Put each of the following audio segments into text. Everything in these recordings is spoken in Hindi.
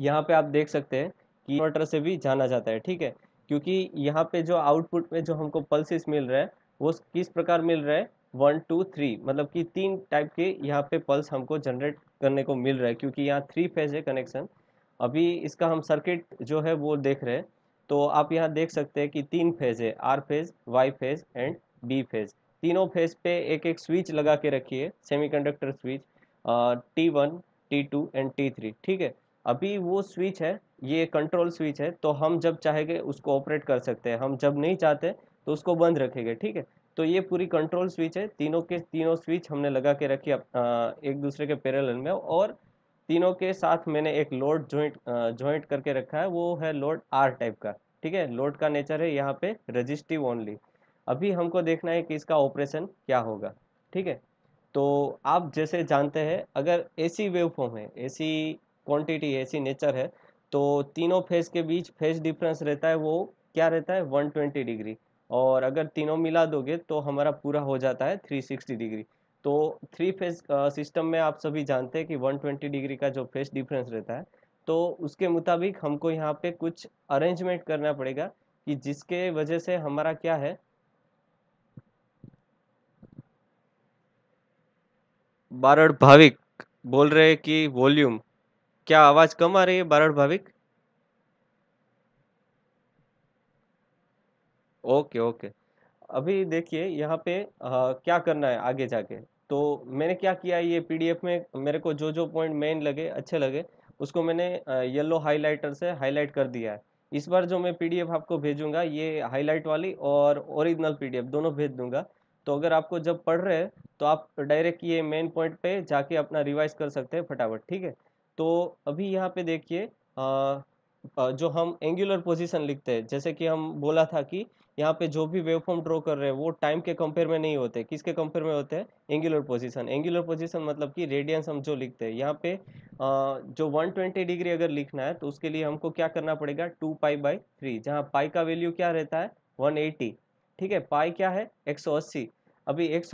यहाँ पे आप देख सकते हैं कि इन्वर्टर से भी जाना जाता है ठीक है क्योंकि यहाँ पे जो आउटपुट में जो हमको पल्सेस मिल रहा है वो किस प्रकार मिल रहा है वन टू थ्री मतलब कि तीन टाइप के यहाँ पे पल्स हमको जनरेट करने को मिल रहा है क्योंकि यहाँ थ्री फेज है कनेक्शन अभी इसका हम सर्किट जो है वो देख रहे हैं तो आप यहाँ देख सकते हैं कि तीन फेज है R phase Y phase and B phase तीनों फेज पे एक एक स्विच लगा के रखिए semiconductor switch T one T two and T three ठीक है अभी वो स्विच है ये कंट्रोल स्विच है तो हम जब चाहेंगे उसको ऑपरेट कर सकते हैं हम जब नहीं चाहते तो उसको बंद रखेंगे ठीक है तो ये पूरी कंट्रोल स्विच है तीनों के तीनों स्विच हमने लगा के रखी आ, एक दूसरे के पैरल में और तीनों के साथ मैंने एक लोड जॉइंट जॉइंट करके रखा है वो है लोड आर टाइप का ठीक है लोड का नेचर है यहाँ पे रजिस्टिव ओनली अभी हमको देखना है कि इसका ऑपरेशन क्या होगा ठीक है तो आप जैसे जानते हैं अगर ए सी वेव फॉर्म है ए सी क्वांटिटी है ऐसी नेचर है तो तीनों फेज के बीच फेज डिफरेंस रहता है वो क्या रहता है 120 डिग्री और अगर तीनों मिला दोगे तो हमारा पूरा हो जाता है 360 डिग्री तो थ्री फेज सिस्टम में आप सभी जानते हैं कि 120 डिग्री का जो फेज डिफरेंस रहता है तो उसके मुताबिक हमको यहाँ पे कुछ अरेंजमेंट करना पड़ेगा कि जिसके वजह से हमारा क्या है बारड़ भाविक बोल रहे कि वॉल्यूम क्या आवाज कम आ रही है बारण भाविक ओके ओके अभी देखिए यहाँ पे आ, क्या करना है आगे जाके तो मैंने क्या किया ये पीडीएफ में मेरे को जो जो पॉइंट मेन लगे अच्छे लगे उसको मैंने येलो हाईलाइटर से हाईलाइट कर दिया है इस बार जो मैं पीडीएफ आपको भेजूंगा ये हाईलाइट वाली और ओरिजिनल पीडीएफ दोनों भेज दूंगा तो अगर आपको जब पढ़ रहे हैं तो आप डायरेक्ट ये मेन पॉइंट पे जाके अपना रिवाइज कर सकते हैं फटाफट ठीक है तो अभी यहाँ पे देखिए जो हम एंगुलर पोजीशन लिखते हैं जैसे कि हम बोला था कि यहाँ पे जो भी वेवफॉर्म ड्रॉ कर रहे हैं वो टाइम के कंपेयर में नहीं होते किसके कंपेयर में होते हैं एंगुलर पोजीशन एंगुलर पोजीशन मतलब कि रेडियंस हम जो लिखते हैं यहाँ पे जो 120 डिग्री अगर लिखना है तो उसके लिए हमको क्या करना पड़ेगा टू पाई बाई थ्री जहाँ पाई का वैल्यू क्या रहता है वन ठीक है पाई क्या है एक अभी एक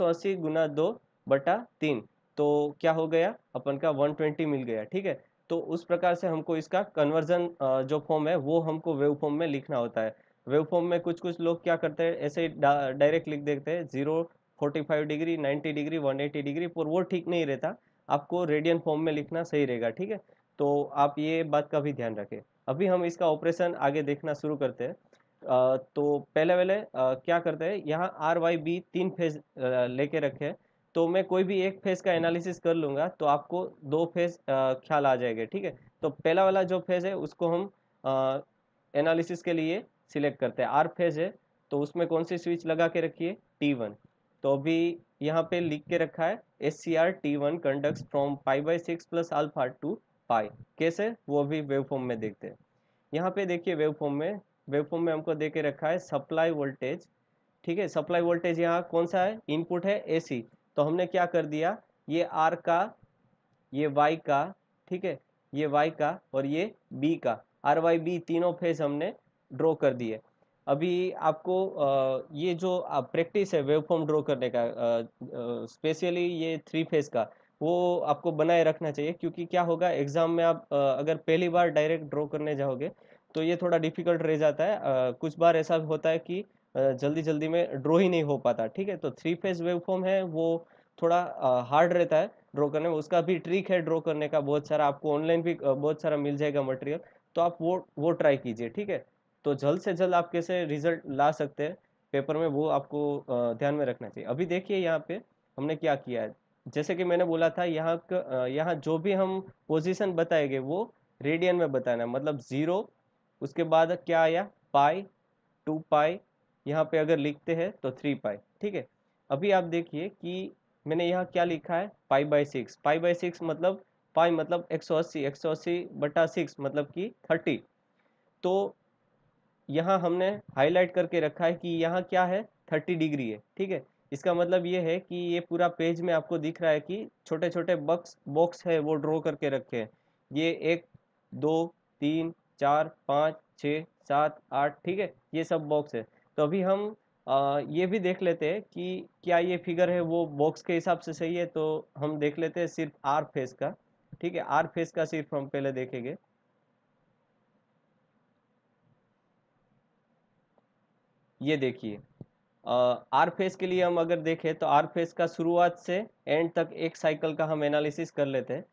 गुना दो बटा तीन तो क्या हो गया अपन का 120 मिल गया ठीक है तो उस प्रकार से हमको इसका कन्वर्जन जो फॉर्म है वो हमको वेव फॉर्म में लिखना होता है वेव फॉर्म में कुछ कुछ लोग क्या करते हैं ऐसे डायरेक्ट लिख देते हैं zero forty five degree ninety degree one eighty degree पर वो ठीक नहीं रहता आपको रेडियन फॉर्म में लिखना सही रहेगा ठीक है तो आप ये बात का भी ध्यान रखें अभी हम इसका ऑपरेशन आगे देखना शुरू करते हैं तो पहले पहले क्या करते हैं यहाँ आर वाई बी तीन फेज लेके रखे तो मैं कोई भी एक फेज का एनालिसिस कर लूँगा तो आपको दो फेज ख्याल आ जाएगा ठीक है तो पहला वाला जो फेज है उसको हम एनालिसिस के लिए सिलेक्ट करते हैं आर फेज है तो उसमें कौन सी स्विच लगा के रखिए टी वन तो अभी यहाँ पे लिख के रखा है S C R T one conduct from pi by six plus alpha to pi कैसे वो भी वेव फॉर्म में देखते हैं यहाँ पे देखिए वेव फॉर्म में वेव फॉर्म में हमको दे के रखा है सप्लाई वोल्टेज ठीक है सप्लाई वोल्टेज यहाँ कौन सा है इनपुट है एसी तो हमने क्या कर दिया ये आर का ये वाई का ठीक है ये वाई का और ये बी का आर वाई बी तीनों फेज हमने ड्रॉ कर दिए अभी आपको ये जो प्रैक्टिस है वेवफॉर्म ड्रॉ करने का स्पेशली ये थ्री फेज का वो आपको बनाए रखना चाहिए क्योंकि क्या होगा एग्ज़ाम में आप अगर पहली बार डायरेक्ट ड्रॉ करने जाओगे तो ये थोड़ा डिफिकल्ट रह जाता है आ, कुछ बार ऐसा होता है कि जल्दी जल्दी में ड्रॉ ही नहीं हो पाता ठीक है तो थ्री फेज फॉर्म है वो थोड़ा हार्ड रहता है ड्रॉ करने में उसका भी ट्रिक है ड्रॉ करने का बहुत सारा आपको ऑनलाइन भी बहुत सारा मिल जाएगा मटेरियल तो आप वो वो ट्राई कीजिए ठीक है तो जल्द से जल्द आप कैसे रिजल्ट ला सकते हैं पेपर में वो आपको ध्यान में रखना चाहिए अभी देखिए यहाँ पे हमने क्या किया है जैसे कि मैंने बोला था यहाँ यहाँ जो भी हम पोजिशन बताएंगे वो रेडियन में बताना मतलब ज़ीरो उसके बाद क्या आया पाई टू पाई यहाँ पे अगर लिखते हैं तो थ्री पाई ठीक है अभी आप देखिए कि मैंने यहाँ क्या लिखा है pi by six pi by six मतलब पाई मतलब एक सौ अस्सी एक सौ अस्सी बटा सिक्स मतलब कि थर्टी तो यहाँ हमने हाईलाइट करके रखा है कि यहाँ क्या है थर्टी डिग्री है ठीक है इसका मतलब ये है कि ये पूरा पेज में आपको दिख रहा है कि छोटे छोटे बक्स बॉक्स है वो ड्रॉ करके रखे हैं ये एक दो तीन चार पाँच छः सात आठ ठीक है ये सब बॉक्स है तो अभी हम आ, ये भी देख लेते हैं कि क्या ये फिगर है वो बॉक्स के हिसाब से सही है तो हम देख लेते हैं सिर्फ आर फेस का ठीक है आर फेस का सिर्फ हम पहले देखेंगे ये देखिए आर फेस के लिए हम अगर देखें तो आर फेस का शुरुआत से एंड तक एक साइकिल का हम एनालिसिस कर लेते हैं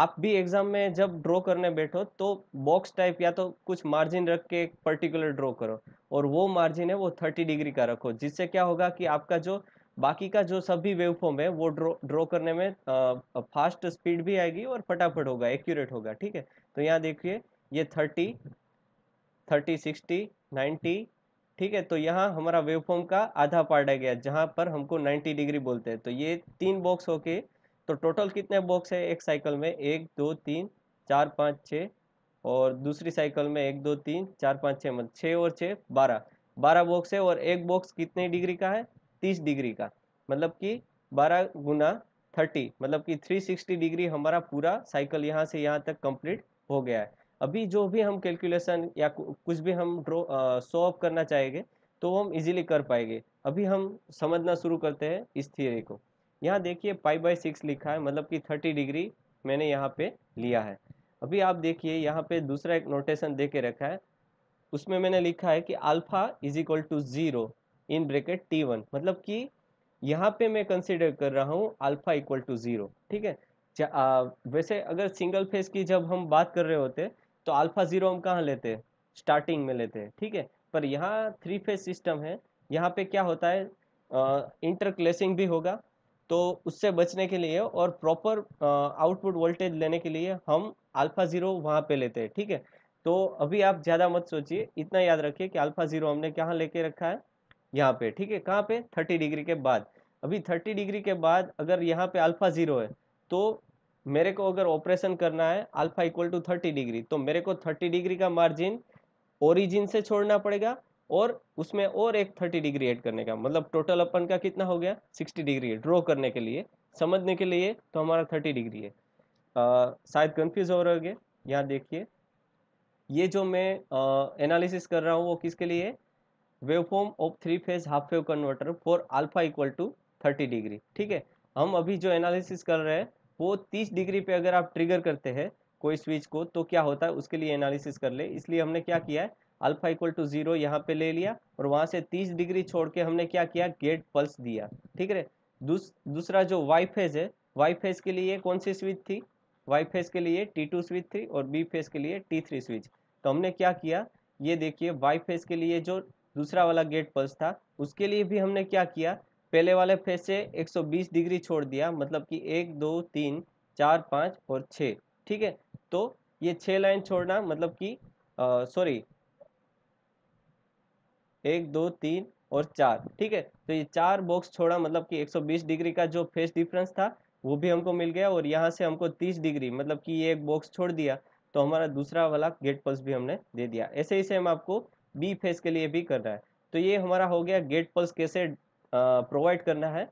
आप भी एग्जाम में जब ड्रॉ करने बैठो तो बॉक्स टाइप या तो कुछ मार्जिन रख के एक पर्टिकुलर ड्रॉ करो और वो मार्जिन है वो थर्टी डिग्री का रखो जिससे क्या होगा कि आपका जो बाकी का जो सभी वेव फॉर्म है वो ड्रॉ ड्रॉ करने में फास्ट स्पीड भी आएगी और फटाफट होगा एक्यूरेट होगा ठीक है तो यहाँ देखिए ये थर्टी थर्टी सिक्सटी नाइन्टी ठीक है तो यहाँ हमारा वेवफॉर्म का आधा पार्ट आ गया जहाँ पर हमको नाइन्टी डिग्री बोलते हैं तो ये तीन बॉक्स होके तो टोटल कितने बॉक्स है एक साइकिल में एक दो तीन चार पाँच छः और दूसरी साइकिल में एक दो तीन चार पाँच छः मतलब छः और छः बारह बारह बॉक्स है और एक बॉक्स कितने डिग्री का है तीस डिग्री का मतलब कि बारह गुना थर्टी मतलब कि थ्री सिक्सटी डिग्री हमारा पूरा साइकिल यहाँ से यहाँ तक कंप्लीट हो गया है अभी जो भी हम कैलकुलेशन या कुछ भी हम ड्रो शो ऑफ करना चाहेंगे तो हम इजीली कर पाएंगे अभी हम समझना शुरू करते हैं इस थियरी को यहाँ देखिए पाई बाई सिक्स लिखा है मतलब कि थर्टी डिग्री मैंने यहाँ पे लिया है अभी आप देखिए यहाँ पे दूसरा एक नोटेशन दे के रखा है उसमें मैंने लिखा है कि alpha is equal to zero in bracket T one मतलब कि यहाँ पे मैं कंसिडर कर रहा हूँ अल्फ़ा इक्वल टू ज़ीरो ठीक है आ, वैसे अगर सिंगल फेज की जब हम बात कर रहे होते तो अल्फ़ा ज़ीरो हम कहाँ लेते हैं स्टार्टिंग में लेते हैं ठीक है पर यहाँ थ्री फेज सिस्टम है यहाँ पे क्या होता है इंटरक्लेसिंग भी होगा तो उससे बचने के लिए और प्रॉपर आउटपुट वोल्टेज लेने के लिए हम अल्फ़ा ज़ीरो वहाँ पे लेते हैं ठीक है तो अभी आप ज़्यादा मत सोचिए इतना याद रखिए कि अल्फ़ा ज़ीरो हमने कहाँ लेके रखा है यहाँ पे ठीक है कहाँ पे थर्टी डिग्री के बाद अभी थर्टी डिग्री के बाद अगर यहाँ पे अल्फ़ा ज़ीरो है तो मेरे को अगर ऑपरेशन करना है alpha equal to thirty degree तो मेरे को थर्टी डिग्री का मार्जिन ओरिजिन से छोड़ना पड़ेगा और उसमें और एक थर्टी डिग्री ऐड करने का मतलब टोटल अपन का कितना हो गया सिक्सटी डिग्री है ड्रॉ करने के लिए समझने के लिए तो हमारा थर्टी डिग्री है शायद कन्फ्यूज हो रहे यहाँ देखिए ये जो मैं एनालिसिस कर रहा हूँ वो किसके लिए wave form of three phase half wave converter for alpha equal to thirty degree ठीक है हम अभी जो एनालिसिस कर रहे हैं वो तीस डिग्री पे अगर आप ट्रिगर करते हैं कोई स्विच को तो क्या होता है उसके लिए एनालिसिस कर ले इसलिए हमने क्या किया है अल्फा इक्वल टू जीरो यहाँ पे ले लिया और वहाँ से तीस डिग्री छोड़ के हमने क्या किया गेट पल्स दिया ठीक है दूस, दूसरा जो वाई फेज है वाई फेज के लिए कौन सी स्विच थी वाई फेज के लिए टी टू स्विच थी और बी फेज के लिए टी थ्री स्विच तो हमने क्या किया ये देखिए वाई फेज के लिए जो दूसरा वाला गेट पल्स था उसके लिए भी हमने क्या किया पहले वाले फेज से 120 डिग्री छोड़ दिया मतलब कि एक दो तीन चार पाँच और छः ठीक है तो ये छः लाइन छोड़ना मतलब कि सॉरी एक दो तीन और चार ठीक है तो ये चार बॉक्स छोड़ा मतलब कि 120 डिग्री का जो फेस डिफरेंस था वो भी हमको मिल गया और यहाँ से हमको 30 डिग्री मतलब कि ये एक बॉक्स छोड़ दिया तो हमारा दूसरा वाला गेट पल्स भी हमने दे दिया ऐसे ही सेम आपको बी फेस के लिए भी करना है तो ये हमारा हो गया गेट पल्स कैसे प्रोवाइड करना है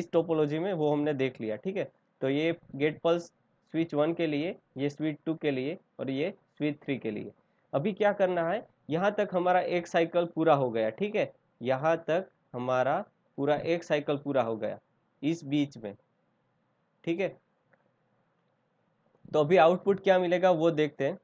इस टोपोलॉजी में वो हमने देख लिया ठीक है तो ये गेट पल्स स्विच वन के लिए ये स्विच टू के लिए और ये स्विच थ्री के लिए अभी क्या करना है यहाँ तक हमारा एक साइकिल पूरा हो गया ठीक है यहाँ तक हमारा पूरा एक साइकिल पूरा हो गया इस बीच में ठीक है तो अभी आउटपुट क्या मिलेगा वो देखते हैं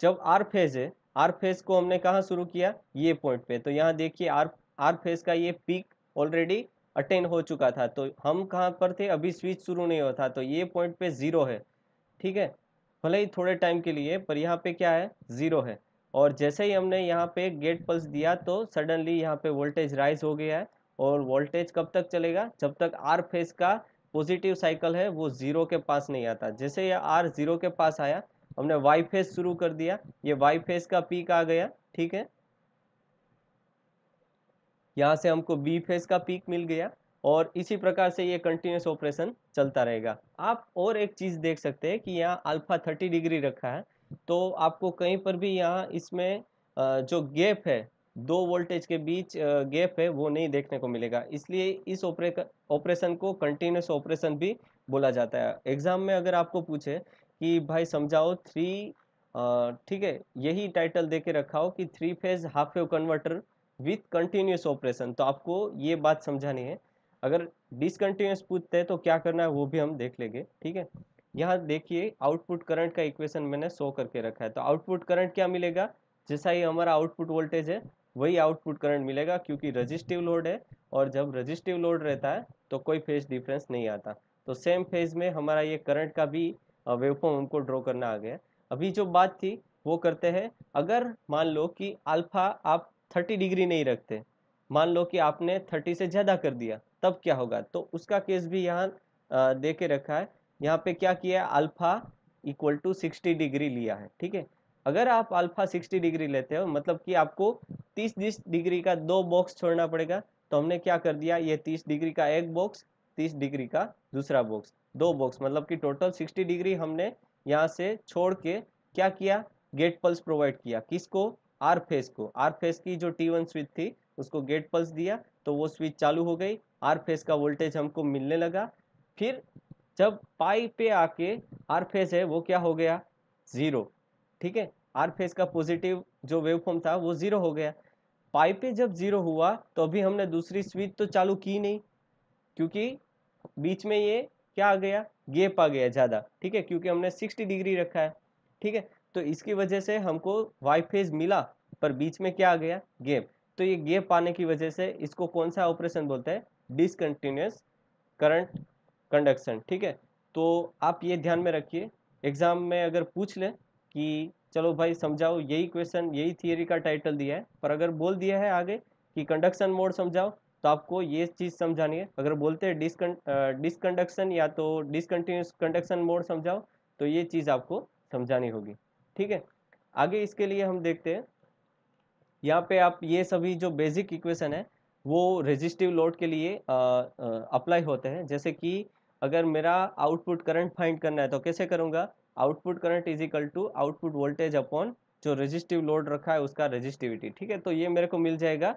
जब आर फेज है आर फेज को हमने कहा शुरू किया ये पॉइंट पे तो यहाँ देखिए आर आर फेज का ये पीक ऑलरेडी अटेन हो चुका था तो हम कहाँ पर थे अभी स्विच शुरू नहीं हुआ था तो ये पॉइंट पे जीरो है ठीक है भले ही थोड़े टाइम के लिए पर यहाँ पे क्या है ज़ीरो है और जैसे ही हमने यहाँ पे गेट पल्स दिया तो सडनली यहाँ पे वोल्टेज राइज हो गया है और वोल्टेज कब तक चलेगा जब तक आर फेज का पॉजिटिव साइकिल है वो ज़ीरो के पास नहीं आता जैसे ये आर ज़ीरो के पास आया हमने वाई फेज शुरू कर दिया ये वाई फेज का पीक आ गया ठीक है यहाँ से हमको बी फेज का पीक मिल गया और इसी प्रकार से ये कंटिन्यूस ऑपरेशन चलता रहेगा आप और एक चीज़ देख सकते हैं कि यहाँ अल्फ़ा थर्टी डिग्री रखा है तो आपको कहीं पर भी यहाँ इसमें जो गैप है दो वोल्टेज के बीच गैप है वो नहीं देखने को मिलेगा इसलिए इस ऑपरेशन को कंटिन्यूस ऑपरेशन भी बोला जाता है एग्ज़ाम में अगर आपको पूछे कि भाई समझाओ थ्री ठीक है यही टाइटल दे के रखा हो कि three phase half wave converter with continuous operation तो आपको ये बात समझानी है अगर डिसकंटिन्यूस पूछते हैं तो क्या करना है वो भी हम देख लेंगे ठीक है यहाँ देखिए आउटपुट करंट का इक्वेशन मैंने शो करके रखा है तो आउटपुट करंट क्या मिलेगा जैसा ही हमारा आउटपुट वोल्टेज है वही आउटपुट करंट मिलेगा क्योंकि रजिस्टिव लोड है और जब रजिस्टिव लोड रहता है तो कोई फेज डिफरेंस नहीं आता तो सेम फेज में हमारा ये करंट का भी वेवफॉर्म उनको ड्रॉ करना आ गया अभी जो बात थी वो करते हैं अगर मान लो कि अल्फा आप 30 डिग्री नहीं रखते मान लो कि आपने 30 से ज़्यादा कर दिया तब क्या होगा तो उसका केस भी यहाँ दे के रखा है यहाँ पे क्या किया है alpha equal to sixty degree लिया है ठीक है अगर आप अल्फा सिक्सटी डिग्री लेते हो मतलब कि आपको तीस तीस डिग्री का दो बॉक्स छोड़ना पड़ेगा तो हमने क्या कर दिया ये तीस डिग्री का एक बॉक्स तीस डिग्री का दूसरा बॉक्स दो बॉक्स मतलब कि टोटल सिक्सटी डिग्री हमने यहाँ से छोड़ के क्या किया गेट पल्स प्रोवाइड किया किसको आर फेस को आर फेस की जो टी वन स्विच थी उसको गेट पल्स दिया तो वो स्विच चालू हो गई आर फेस का वोल्टेज हमको मिलने लगा फिर जब पाई पे आके आर फेस है वो क्या हो गया ज़ीरो ठीक है आर फेस का पॉजिटिव जो वेव फॉर्म था वो ज़ीरो हो गया पाई पे जब ज़ीरो हुआ तो अभी हमने दूसरी स्विच तो चालू की नहीं क्योंकि बीच में ये क्या आ गया गेप आ गया ज़्यादा ठीक है क्योंकि हमने सिक्सटी डिग्री रखा है ठीक है तो इसकी वजह से हमको वाई फेज मिला पर बीच में क्या आ गया गेप तो ये गेप आने की वजह से इसको कौन सा ऑपरेशन बोलते हैं डिसकंटिन्यूस करंट कंडक्शन ठीक है तो आप ये ध्यान में रखिए एग्ज़ाम में अगर पूछ लें कि चलो भाई समझाओ यही क्वेश्चन यही थियोरी का टाइटल दिया है पर अगर बोल दिया है आगे कि कंडक्शन मोड समझाओ तो आपको ये चीज़ समझानी है अगर बोलते हैं डिसकन डिसकंडक्शन या तो डिसकंटिन्यूस कंडक्शन मोड समझाओ तो ये चीज़ आपको समझानी होगी ठीक है आगे इसके लिए हम देखते हैं यहाँ पे आप ये सभी जो बेसिक इक्वेशन है वो रेजिस्टिव लोड के लिए अप्लाई होते हैं जैसे कि अगर मेरा आउटपुट करंट फाइंड करना है तो कैसे करूँगा output current is equal to output voltage upon जो रेजिस्टिव लोड रखा है उसका रेजिस्टिविटी ठीक है तो ये मेरे को मिल जाएगा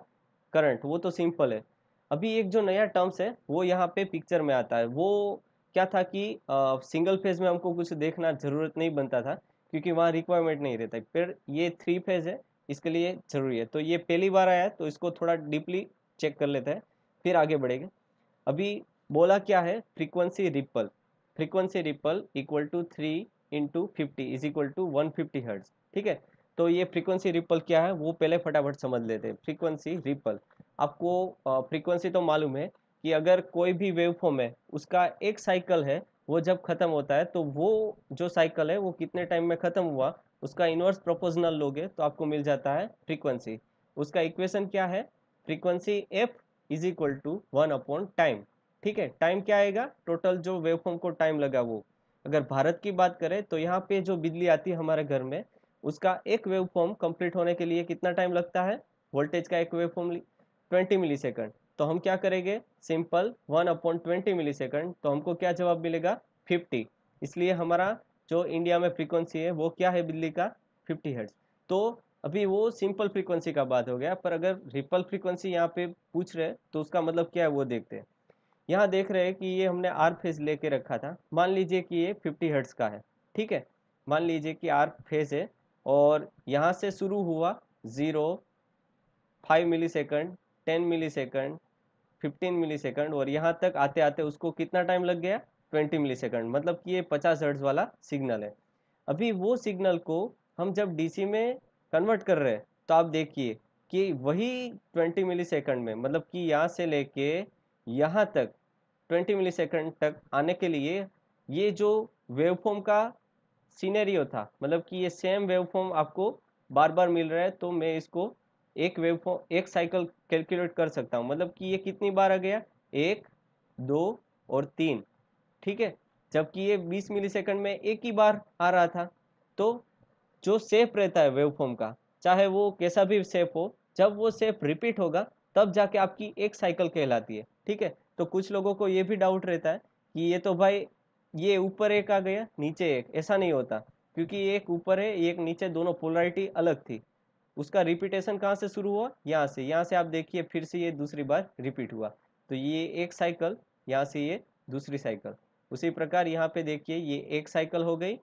करंट वो तो सिंपल है अभी एक जो नया टर्म्स है वो यहाँ पे पिक्चर में आता है वो क्या था कि सिंगल फेज में हमको कुछ देखना जरूरत नहीं बनता था क्योंकि वहाँ रिक्वायरमेंट नहीं रहता फिर ये थ्री फेज है इसके लिए जरूरी है तो ये पहली बार आया तो इसको थोड़ा डीपली चेक कर लेते हैं फिर आगे बढ़ेंगे अभी बोला क्या है frequency ripple frequency ripple equal to three into fifty is equal to one fifty hertz ठीक है तो ये फ्रीक्वेंसी रिपल क्या है वो पहले फटाफट समझ लेते हैं फ्रीक्वेंसी रिपल आपको फ्रीक्वेंसी तो मालूम है कि अगर कोई भी वेव फॉर्म है उसका एक साइकिल है वो जब ख़त्म होता है तो वो जो साइकिल है वो कितने टाइम में ख़त्म हुआ उसका इन्वर्स प्रोपोर्शनल लोगे तो आपको मिल जाता है फ्रीक्वेंसी उसका इक्वेशन क्या है frequency F is equal to one upon time ठीक है टाइम क्या आएगा टोटल जो वेवफॉर्म को टाइम लगा वो अगर भारत की बात करें तो यहाँ पे जो बिजली आती है हमारे घर में उसका एक वेवफॉर्म कंप्लीट होने के लिए कितना टाइम लगता है वोल्टेज का एक वेवफॉर्म ट्वेंटी मिली सेकेंड तो हम क्या करेंगे simple one upon twenty millisecond तो हमको क्या जवाब मिलेगा फिफ्टी इसलिए हमारा जो इंडिया में फ्रीक्वेंसी है वो क्या है बिजली का फिफ्टी हर्ट्स तो अभी वो सिंपल फ्रीक्वेंसी का बात हो गया पर अगर रिपल फ्रीक्वेंसी यहाँ पे पूछ रहे तो उसका मतलब क्या है वो देखते हैं यहाँ देख रहे हैं कि ये हमने आर फेज लेके रखा था मान लीजिए कि ये 50 हर्ट्स का है ठीक है मान लीजिए कि आर फेज है और यहाँ से शुरू हुआ zero five millisecond ten millisecond fifteen millisecond और यहाँ तक आते आते उसको कितना टाइम लग गया ट्वेंटी मिली सेकेंड मतलब कि ये पचास हर्ट्स वाला सिग्नल है अभी वो सिग्नल को हम जब डीसी में कन्वर्ट कर रहे हैं तो आप देखिए कि वही 20 मिली सेकेंड में मतलब कि यहाँ से लेके यहाँ तक 20 मिली सेकेंड तक आने के लिए ये जो वेवफॉर्म का सीनेरियो था मतलब कि ये सेम वेवफॉर्म आपको बार बार मिल रहा है तो मैं इसको एक वेवफॉर्म एक साइकिल कैलकुलेट कर सकता हूँ मतलब कि ये कितनी बार आ गया एक दो और तीन ठीक है जबकि ये 20 मिलीसेकंड में एक ही बार आ रहा था तो जो सेफ रहता है वेव फॉर्म का चाहे वो कैसा भी सेफ हो जब वो सेफ रिपीट होगा तब जाके आपकी एक साइकिल कहलाती है ठीक है तो कुछ लोगों को ये भी डाउट रहता है कि ये तो भाई ये ऊपर एक आ गया नीचे एक ऐसा नहीं होता क्योंकि एक ऊपर है एक नीचे दोनों पोलरिटी अलग थी उसका रिपीटेशन कहाँ से शुरू हुआ यहाँ से यहाँ से आप देखिए फिर से ये दूसरी बार रिपीट हुआ तो ये एक साइकिल यहाँ से ये दूसरी साइकिल उसी प्रकार यहाँ पे देखिए ये एक साइकिल हो गई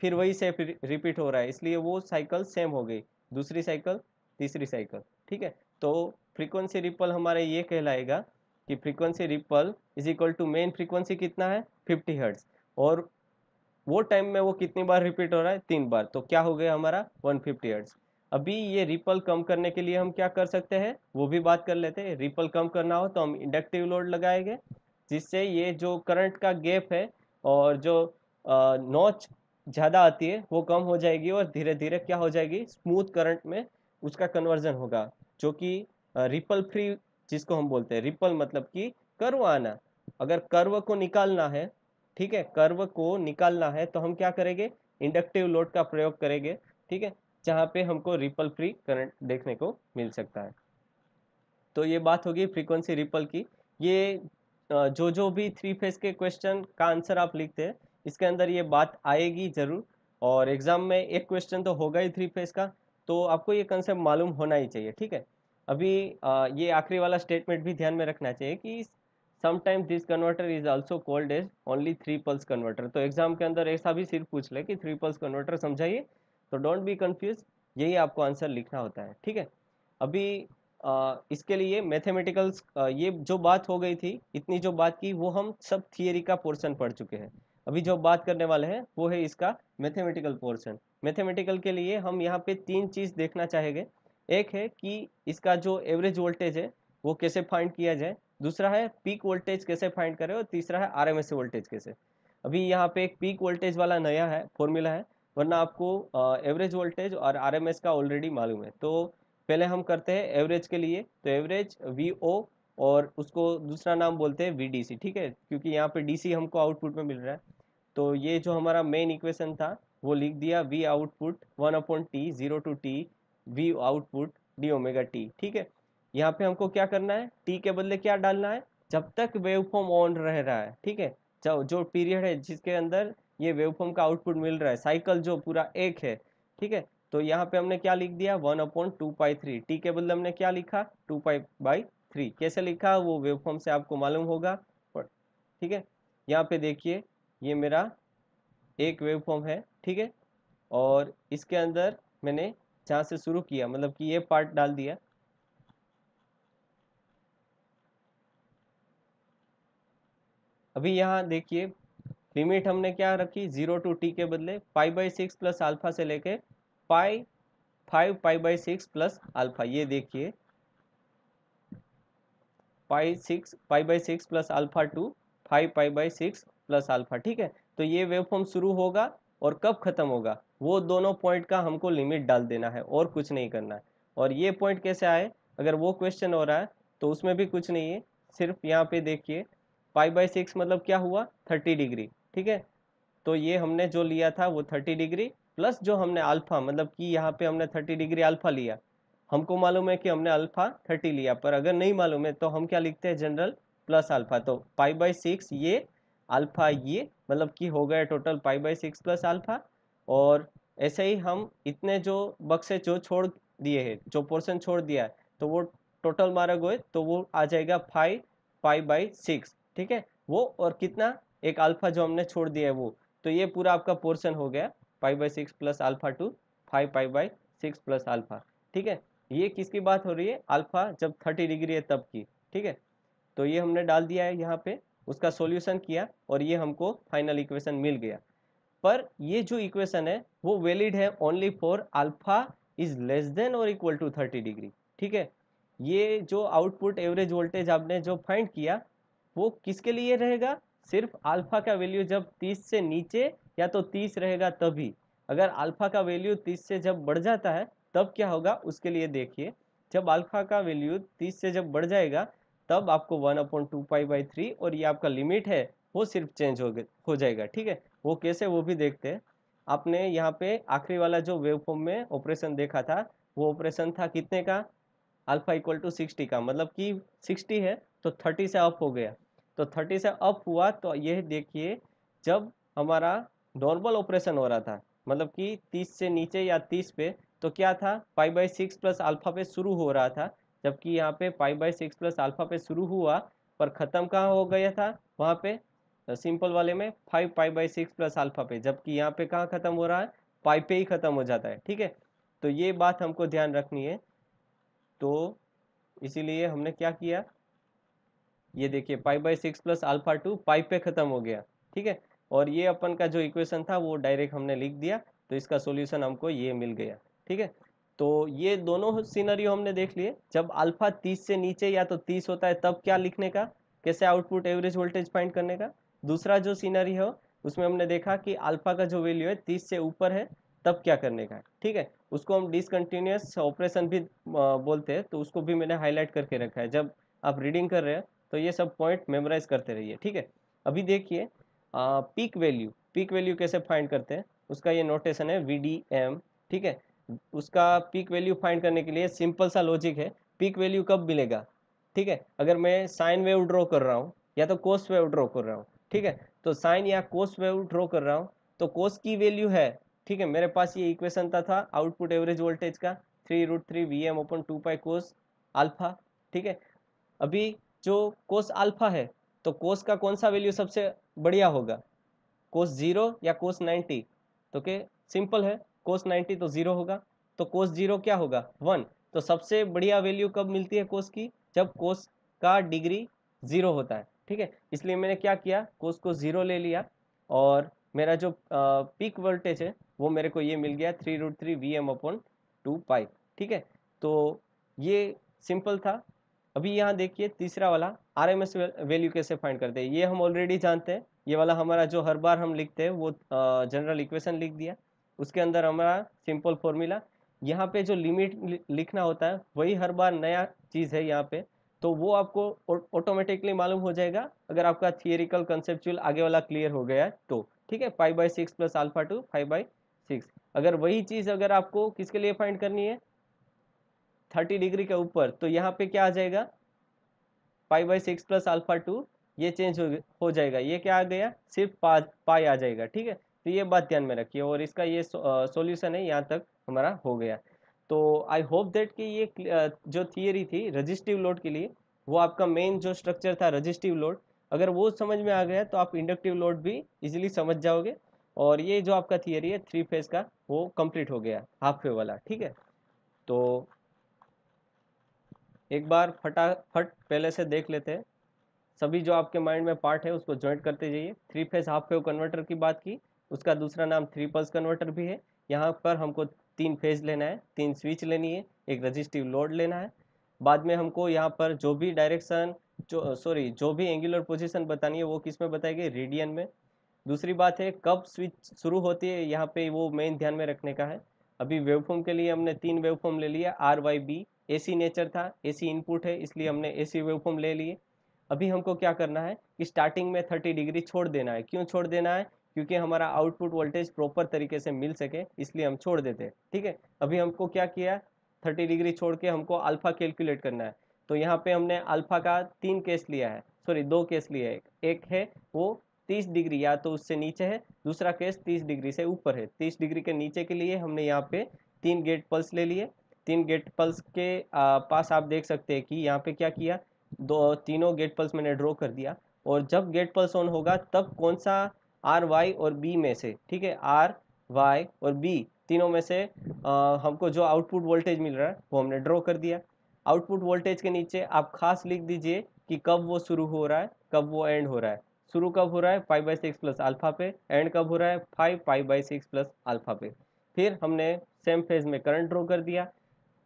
फिर वही फिर रिपीट हो रहा है इसलिए वो साइकिल सेम हो गई दूसरी साइकिल तीसरी साइकिल ठीक है तो फ्रीक्वेंसी रिपल हमारे ये कहलाएगा कि frequency ripple is equal to main frequency कितना है 50 हर्ट्ज और वो टाइम में वो कितनी बार रिपीट हो रहा है तीन बार तो क्या हो गया हमारा 150 फिफ्टी हर्ट्स अभी ये रिपल कम करने के लिए हम क्या कर सकते हैं वो भी बात कर लेते हैं रिपल कम करना हो तो हम इंडक्टिव लोड लगाएंगे जिससे ये जो करंट का गैप है और जो नॉच ज़्यादा आती है वो कम हो जाएगी और धीरे धीरे क्या हो जाएगी स्मूथ करंट में उसका कन्वर्जन होगा जो कि रिपल फ्री जिसको हम बोलते हैं रिपल मतलब कि कर्व आना अगर कर्व को निकालना है ठीक है कर्व को निकालना है तो हम क्या करेंगे इंडक्टिव लोड का प्रयोग करेंगे ठीक है जहाँ पे हमको रिपल फ्री करंट देखने को मिल सकता है तो ये बात होगी फ्रीक्वेंसी रिपल की ये जो जो भी थ्री फेज के क्वेश्चन का आंसर आप लिखते हैं इसके अंदर ये बात आएगी ज़रूर और एग्ज़ाम में एक क्वेश्चन तो होगा ही थ्री फेज का तो आपको ये कंसेप्ट मालूम होना ही चाहिए ठीक है अभी आ, ये आखिरी वाला स्टेटमेंट भी ध्यान में रखना चाहिए कि sometime this converter is also called as only three pulse converter तो एग्जाम के अंदर ऐसा भी सिर्फ पूछ ले कि थ्री पल्स कन्वर्टर समझाइए तो डोंट बी कन्फ्यूज यही आपको आंसर लिखना होता है ठीक है अभी आ, इसके लिए मैथेमेटिकल्स ये जो बात हो गई थी इतनी जो बात की वो हम सब थियरी का पोर्शन पढ़ चुके हैं अभी जो बात करने वाले हैं वो है इसका मैथमेटिकल पोर्शन मैथमेटिकल के लिए हम यहाँ पे तीन चीज़ देखना चाहेंगे एक है कि इसका जो एवरेज वोल्टेज है वो कैसे फाइंड किया जाए दूसरा है पीक वोल्टेज कैसे फाइंड करें और तीसरा है आर वोल्टेज कैसे अभी यहाँ पे एक पीक वोल्टेज वाला नया है फॉर्मूला है वरना आपको एवरेज वोल्टेज और आर का ऑलरेडी मालूम है तो पहले हम करते हैं एवरेज के लिए तो एवरेज वी ओ और उसको दूसरा नाम बोलते हैं वी ठीक है क्योंकि यहाँ पे डी हमको आउटपुट में मिल रहा है तो ये जो हमारा मेन इक्वेशन था वो लिख दिया V output one upon T zero to T V output D omega T ठीक है यहाँ पे हमको क्या करना है टी के बदले क्या डालना है जब तक वेव फॉर्म ऑन रह रहा है ठीक है जो जो पीरियड है जिसके अंदर ये वेव फॉर्म का आउटपुट मिल रहा है साइकिल जो पूरा एक है ठीक है तो यहाँ पे हमने क्या लिख दिया one upon two pi three T के बदले हमने क्या लिखा टू पाई बाई थ्री कैसे लिखा वो फॉर्म से आपको मालूम होगा ठीक है यहाँ पे देखिए ये मेरा एक फॉर्म है ठीक है और इसके अंदर मैंने जहाँ से शुरू किया मतलब कि ये पार्ट डाल दिया अभी यहाँ देखिए लिमिट हमने क्या रखी जीरो टू टी के बदले pi by six plus alpha से लेके pi five pi by six plus alpha ये देखिए pi six pi by six plus alpha to five pi by six plus alpha ठीक है तो ये वेवफॉर्म शुरू होगा और कब खत्म होगा वो दोनों पॉइंट का हमको लिमिट डाल देना है और कुछ नहीं करना है और ये पॉइंट कैसे आए अगर वो क्वेश्चन हो रहा है तो उसमें भी कुछ नहीं है सिर्फ यहाँ पे देखिए पाई बाई सिक्स मतलब क्या हुआ थर्टी डिग्री ठीक है तो ये हमने जो लिया था वो थर्टी डिग्री प्लस जो हमने अल्फा मतलब कि यहाँ पे हमने थर्टी डिग्री अल्फा लिया हमको मालूम है कि हमने अल्फा थर्टी लिया पर अगर नहीं मालूम है तो हम क्या लिखते हैं जनरल प्लस अल्फा तो पाई बाई सिक्स ये अल्फा ये मतलब कि हो गया total pi by six plus alpha और ऐसे ही हम इतने जो बक्से जो छोड़ दिए हैं जो पोर्शन छोड़ दिया है तो वो टोटल मारा गए तो वो आ जाएगा फाइव फाइव बाई सिक्स ठीक है वो और कितना एक अल्फा जो हमने छोड़ दिया है वो तो ये पूरा आपका पोर्शन हो गया five by six plus alpha to five five by six plus alpha ठीक है ये किसकी बात हो रही है अल्फा जब थर्टी डिग्री है तब की ठीक है तो ये हमने डाल दिया है यहाँ पे उसका सॉल्यूशन किया और ये हमको फाइनल इक्वेशन मिल गया पर ये जो इक्वेशन है वो वैलिड है only for alpha is less than और इक्वल टू थर्टी डिग्री ठीक है ये जो आउटपुट एवरेज वोल्टेज आपने जो फाइंड किया वो किसके लिए रहेगा सिर्फ अल्फा का वैल्यू जब 30 से नीचे या तो 30 रहेगा तभी अगर अल्फा का वैल्यू 30 से जब बढ़ जाता है तब क्या होगा उसके लिए देखिए जब अल्फा का वैल्यू तीस से जब बढ़ जाएगा तब आपको one upon two pi by three और ये आपका लिमिट है वो सिर्फ चेंज हो हो जाएगा ठीक है वो कैसे वो भी देखते हैं आपने यहाँ पे आखिरी वाला जो वेव फॉर्म में ऑपरेशन देखा था वो ऑपरेशन था कितने का अल्फा इक्वल टू सिक्सटी का मतलब कि सिक्सटी है तो थर्टी से अप हो गया तो थर्टी से अप हुआ तो यह देखिए जब हमारा नॉर्मल ऑपरेशन हो रहा था मतलब कि तीस से नीचे या तीस पे तो क्या था five by six plus alpha पे शुरू हो रहा था जबकि यहाँ पे five by six plus alpha पे शुरू हुआ पर ख़त्म कहाँ हो गया था वहाँ पे सिंपल वाले में five five by six plus alpha पे जबकि यहाँ पे कहाँ ख़त्म हो रहा है पाई पे ही ख़त्म हो जाता है ठीक है तो ये बात हमको ध्यान रखनी है तो इसीलिए हमने क्या किया ये देखिए pi by six plus alpha to pi पे ख़त्म हो गया ठीक है और ये अपन का जो इक्वेशन था वो डायरेक्ट हमने लिख दिया तो इसका सोल्यूशन हमको ये मिल गया ठीक है तो ये दोनों सीनरी हमने देख लिए जब अल्फा 30 से नीचे या तो 30 होता है तब क्या लिखने का कैसे आउटपुट एवरेज वोल्टेज फाइंड करने का दूसरा जो सीनरी हो उसमें हमने देखा कि अल्फा का जो वैल्यू है 30 से ऊपर है तब क्या करने का ठीक है उसको हम डिसकंटिन्यूस ऑपरेशन भी बोलते हैं तो उसको भी मैंने हाईलाइट करके रखा है जब आप रीडिंग कर रहे हैं तो ये सब पॉइंट मेमोराइज करते रहिए ठीक है अभी देखिए पीक वैल्यू पीक वैल्यू कैसे फाइंड करते हैं उसका ये नोटेशन है वी ठीक है उसका पीक वैल्यू फाइंड करने के लिए सिंपल सा लॉजिक है पीक वैल्यू कब मिलेगा ठीक है अगर मैं साइन वेव ड्रॉ कर रहा हूँ या तो कोस वेव ड्रॉ कर रहा हूँ ठीक है तो साइन या कोस वेव ड्रॉ कर रहा हूँ तो कोस की वैल्यू है ठीक है मेरे पास ये इक्वेशन था था आउटपुट एवरेज वोल्टेज का three root three V M upon two pi cos alpha ठीक है अभी जो कोस अल्फा है तो कोस का कौन सा वैल्यू सबसे बढ़िया होगा कोस जीरो या कोस नाइन्टी तो के सिंपल है कोस 90 तो जीरो होगा तो कोस जीरो क्या होगा वन तो सबसे बढ़िया वैल्यू कब मिलती है कोस की जब कोस का डिग्री जीरो होता है ठीक है इसलिए मैंने क्या किया कोस को जीरो ले लिया और मेरा जो पीक वोल्टेज है वो मेरे को ये मिल गया three root three V M upon two pi ठीक है तो ये सिंपल था अभी यहाँ देखिए तीसरा वाला आर एम एस वैल्यू कैसे फाइंड करते हैं ये हम ऑलरेडी जानते हैं ये वाला हमारा जो हर बार हम लिखते हैं वो जनरल इक्वेशन लिख दिया उसके अंदर हमारा सिंपल फॉर्मूला यहाँ पे जो लिमिट लिखना होता है वही हर बार नया चीज़ है यहाँ पे तो वो आपको ऑटोमेटिकली मालूम हो जाएगा अगर आपका थियरिकल कंसेप्चुअल आगे वाला क्लियर हो गया है तो ठीक है five by six plus alpha to five by six अगर वही चीज़ अगर आपको किसके लिए फाइंड करनी है थर्टी डिग्री के ऊपर तो यहाँ पे क्या आ जाएगा five by six plus alpha to ये चेंज हो जाएगा ये क्या आ गया सिर्फ पा पाई आ जाएगा ठीक है तो ये बात ध्यान में रखिए और इसका ये सॉल्यूशन है यहाँ तक हमारा हो गया तो आई होप दैट कि ये जो थियरी थी रजिस्टिव लोड के लिए वो आपका मेन जो स्ट्रक्चर था रजिस्टिव लोड अगर वो समझ में आ गया तो आप इंडक्टिव लोड भी इजीली समझ जाओगे और ये जो आपका थियरी है थ्री फेज का वो कंप्लीट हो गया हाफ वे वाला ठीक है तो एक बार फटाफट पहले से देख लेते हैं सभी जो आपके माइंड में पार्ट है उसको ज्वाइंट करते जाइए three phase half wave converter की बात की उसका दूसरा नाम थ्री पल्स कन्वर्टर भी है यहाँ पर हमको तीन फेज लेना है तीन स्विच लेनी है एक रजिस्टिव लोड लेना है बाद में हमको यहाँ पर जो भी डायरेक्शन जो सॉरी जो भी एंगुलर पोजीशन बतानी है वो किस में बताएगी रेडियन में दूसरी बात है कब स्विच शुरू होती है यहाँ पे वो मेन ध्यान में रखने का है अभी वेवफॉर्म के लिए हमने तीन वेवफॉर्म ले लिया R Y B A C nature था ए सी इनपुट है इसलिए हमने ए सी वेवफॉर्म ले लिए अभी हमको क्या करना है कि स्टार्टिंग में थर्टी डिग्री छोड़ देना है क्यों छोड़ देना है क्योंकि हमारा आउटपुट वोल्टेज प्रॉपर तरीके से मिल सके इसलिए हम छोड़ देते हैं ठीक है अभी हमको क्या किया थर्टी डिग्री छोड़ के हमको अल्फा कैलकुलेट करना है तो यहाँ पे हमने अल्फा का तीन केस लिया है सॉरी दो केस लिए है एक है वो तीस डिग्री या तो उससे नीचे है दूसरा केस तीस डिग्री से ऊपर है तीस डिग्री के नीचे के लिए हमने यहाँ पे तीन गेट पल्स ले लिए तीन गेट पल्स के पास आप देख सकते हैं कि यहाँ पे क्या किया दो तीनों गेट पल्स मैंने ड्रॉ कर दिया और जब गेट पल्स ऑन होगा तब कौन सा आर वाई और बी में से ठीक है आर वाई और बी तीनों में से आ, हमको जो आउटपुट वोल्टेज मिल रहा है वो हमने ड्रॉ कर दिया आउटपुट वोल्टेज के नीचे आप खास लिख दीजिए कि कब वो शुरू हो रहा है कब वो एंड हो रहा है शुरू कब हो रहा है five by six plus alpha पे एंड कब हो रहा है five five by six plus alpha पे फिर हमने सेम फेज में करंट ड्रॉ कर दिया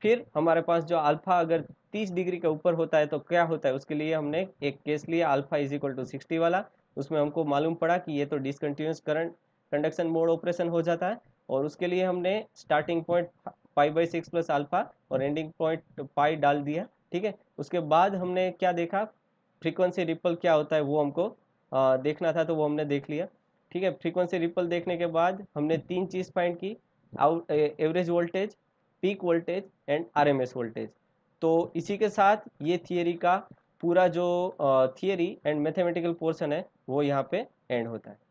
फिर हमारे पास जो अल्फा अगर 30 डिग्री के ऊपर होता है तो क्या होता है उसके लिए हमने एक केस लिया alpha is equal to sixty वाला उसमें हमको मालूम पड़ा कि ये तो discontinuous current conduction mode operation हो जाता है और उसके लिए हमने starting point five by six plus alpha और एंडिंग पॉइंट पाई डाल दिया ठीक है उसके बाद हमने क्या देखा फ्रीक्वेंसी रिपल क्या होता है वो हमको आ, देखना था तो वो हमने देख लिया ठीक है फ्रीक्वेंसी रिपल देखने के बाद हमने तीन चीज़ फाइंड की out average voltage peak voltage and R voltage तो इसी के साथ ये थियरी का पूरा जो थियरी एंड मैथमेटिकल पोर्सन है वो यहाँ पे एंड होता है